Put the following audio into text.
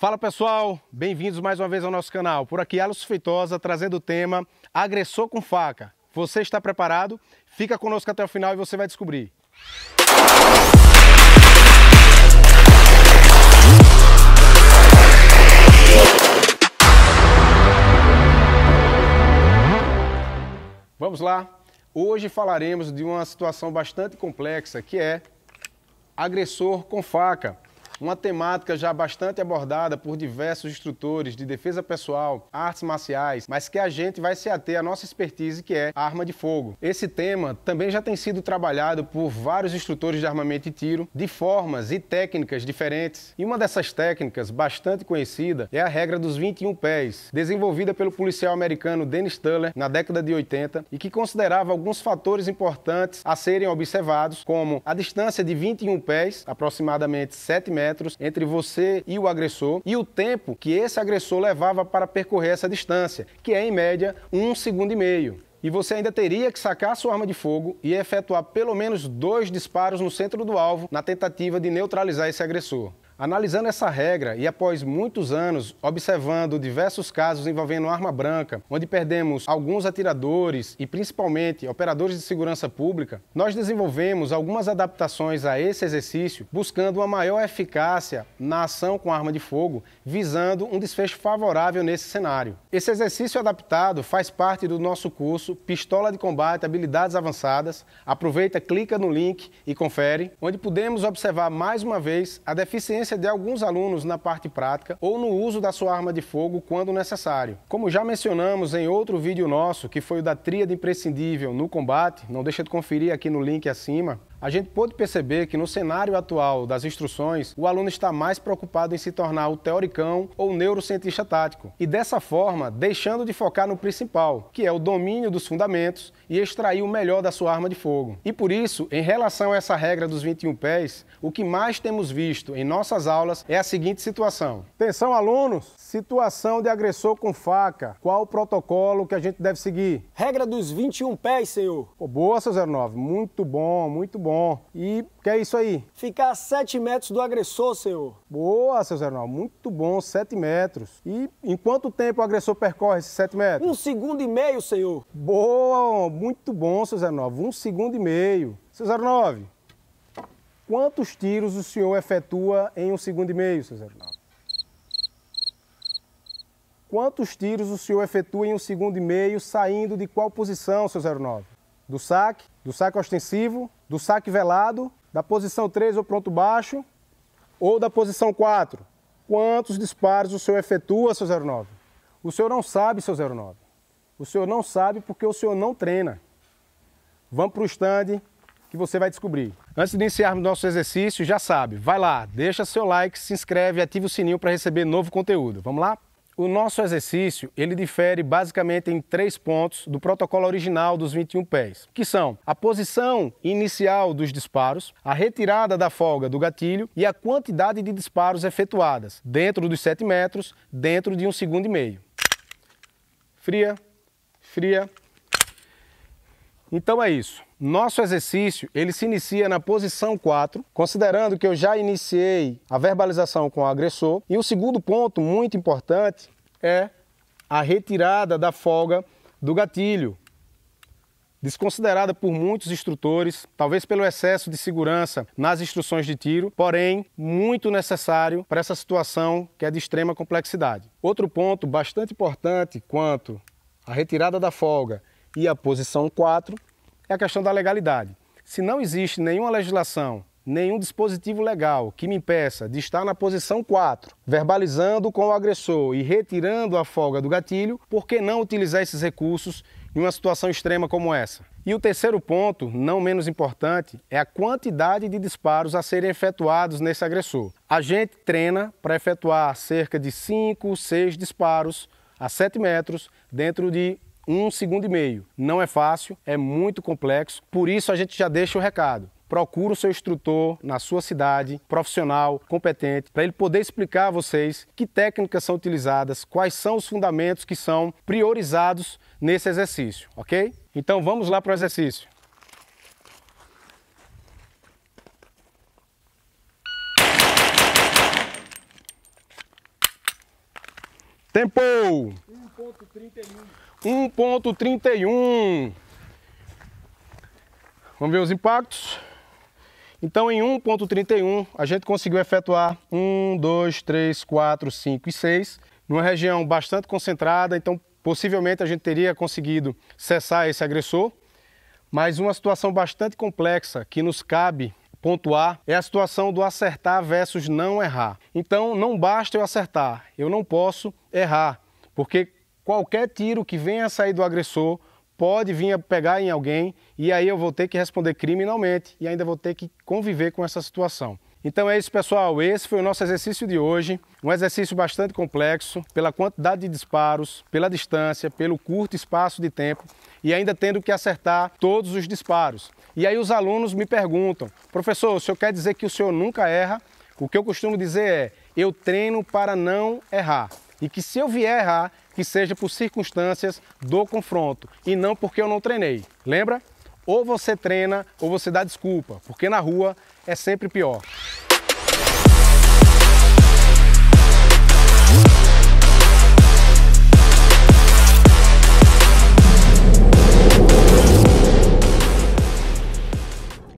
Fala pessoal, bem-vindos mais uma vez ao nosso canal. Por aqui, Alô Feitosa, trazendo o tema Agressor com Faca. Você está preparado? Fica conosco até o final e você vai descobrir. Vamos lá. Hoje falaremos de uma situação bastante complexa que é agressor com faca. Uma temática já bastante abordada por diversos instrutores de defesa pessoal, artes marciais, mas que a gente vai se ater à nossa expertise, que é a arma de fogo. Esse tema também já tem sido trabalhado por vários instrutores de armamento e tiro, de formas e técnicas diferentes. E uma dessas técnicas, bastante conhecida, é a regra dos 21 pés, desenvolvida pelo policial americano Dennis Tuller na década de 80 e que considerava alguns fatores importantes a serem observados, como a distância de 21 pés, aproximadamente 7 metros, metros entre você e o agressor e o tempo que esse agressor levava para percorrer essa distância, que é, em média, um segundo e meio e você ainda teria que sacar sua arma de fogo e efetuar pelo menos dois disparos no centro do alvo na tentativa de neutralizar esse agressor. Analisando essa regra e após muitos anos observando diversos casos envolvendo arma branca, onde perdemos alguns atiradores e principalmente operadores de segurança pública, nós desenvolvemos algumas adaptações a esse exercício, buscando uma maior eficácia na ação com arma de fogo, visando um desfecho favorável nesse cenário. Esse exercício adaptado faz parte do nosso curso Pistola de Combate Habilidades Avançadas. Aproveita, clica no link e confere, onde podemos observar mais uma vez a deficiência presença alguns alunos na parte prática ou no uso da sua arma de fogo quando necessário. Como já mencionamos em outro vídeo nosso, que foi o da tríade imprescindível no combate, não deixa de conferir aqui no link acima, a gente pôde perceber que no cenário atual das instruções, o aluno está mais preocupado em se tornar o teoricão ou neurocientista tático, e dessa forma deixando de focar no principal, que é o domínio dos fundamentos e extrair o melhor da sua arma de fogo. E por isso, em relação a essa regra dos 21 pés, o que mais temos visto em nossas aulas é a seguinte situação: Atenção, alunos! Situação de agressor com faca. Qual o protocolo que a gente deve seguir? Regra dos 21 pés, senhor. Pô, boa, seu 09. Muito bom, muito bom bom. E que é isso aí? Ficar a 7 metros do agressor, senhor. Boa, seu Zé Muito bom, 7 metros. E em quanto tempo o agressor percorre esses 7 metros? Um segundo e meio, senhor. Boa, muito bom, seu Zé Um segundo e meio. Seu Zé quantos tiros o senhor efetua em um segundo e meio, seu Zé Quantos tiros o senhor efetua em um segundo e meio, saindo de qual posição, seu 09? do saque, do saque ostensivo, do saque velado, da posição 3 ou pronto baixo, ou da posição 4. Quantos disparos o senhor efetua, seu 09? O senhor não sabe, seu 09. O senhor não sabe porque o senhor não treina. Vamos para o stand que você vai descobrir. Antes de iniciarmos nosso exercício, já sabe, vai lá, deixa seu like, se inscreve e ativa o sininho para receber novo conteúdo. Vamos lá? O nosso exercício, ele difere basicamente em três pontos do protocolo original dos 21 pés, que são a posição inicial dos disparos, a retirada da folga do gatilho e a quantidade de disparos efetuadas, dentro dos 7 metros, dentro de um segundo e meio. Fria, fria, então é isso. Nosso exercício, ele se inicia na posição 4, considerando que eu já iniciei a verbalização com o agressor. E o segundo ponto muito importante é a retirada da folga do gatilho, desconsiderada por muitos instrutores, talvez pelo excesso de segurança nas instruções de tiro, porém muito necessário para essa situação que é de extrema complexidade. Outro ponto bastante importante quanto à retirada da folga e a posição 4 é a questão da legalidade. Se não existe nenhuma legislação, nenhum dispositivo legal que me impeça de estar na posição 4, verbalizando com o agressor e retirando a folga do gatilho, por que não utilizar esses recursos em uma situação extrema como essa? E o terceiro ponto, não menos importante, é a quantidade de disparos a serem efetuados nesse agressor. A gente treina para efetuar cerca de 5, 6 disparos a 7 metros dentro de um segundo e meio. Não é fácil, é muito complexo, por isso a gente já deixa o recado. Procure o seu instrutor na sua cidade, profissional, competente, para ele poder explicar a vocês que técnicas são utilizadas, quais são os fundamentos que são priorizados nesse exercício, ok? Então vamos lá para o exercício. Tempo! 1.31. 1.31. Vamos ver os impactos. Então, em 1.31, a gente conseguiu efetuar 1, 2, 3, 4, 5 e 6, numa região bastante concentrada, então possivelmente a gente teria conseguido cessar esse agressor, mas uma situação bastante complexa que nos cabe pontuar é a situação do acertar versus não errar. Então, não basta eu acertar, eu não posso errar, porque qualquer tiro que venha a sair do agressor pode vir a pegar em alguém e aí eu vou ter que responder criminalmente e ainda vou ter que conviver com essa situação. Então é isso, pessoal. Esse foi o nosso exercício de hoje. Um exercício bastante complexo, pela quantidade de disparos, pela distância, pelo curto espaço de tempo e ainda tendo que acertar todos os disparos. E aí os alunos me perguntam: professor, o senhor quer dizer que o senhor nunca erra? O que eu costumo dizer é: eu treino para não errar. E que se eu vier errar, que seja por circunstâncias do confronto e não porque eu não treinei. Lembra? Ou você treina ou você dá desculpa, porque na rua é sempre pior.